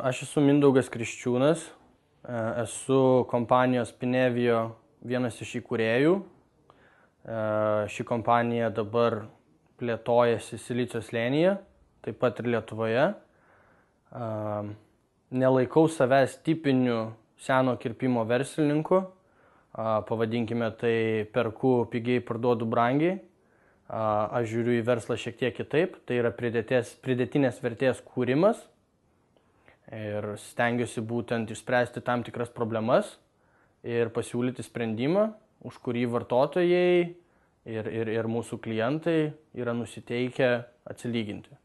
Aš esu Mindaugas Kriščiūnas, esu kompanijos Pinevijo vienas iš įkūrėjų. Ši kompanija dabar plėtojasi Silicijos lėnyje, taip pat ir Lietuvoje. Nelaikau savęs tipiniu seno kirpimo verslininku, pavadinkime tai perku pigiai, parduodu brangiai. Aš žiūriu į verslą šiek tiek kitaip, tai yra pridėtės, pridėtinės vertės kūrimas ir stengiuosi būtent išspręsti tam tikras problemas ir pasiūlyti sprendimą, už kurį vartotojai ir, ir, ir mūsų klientai yra nusiteikę atsilyginti.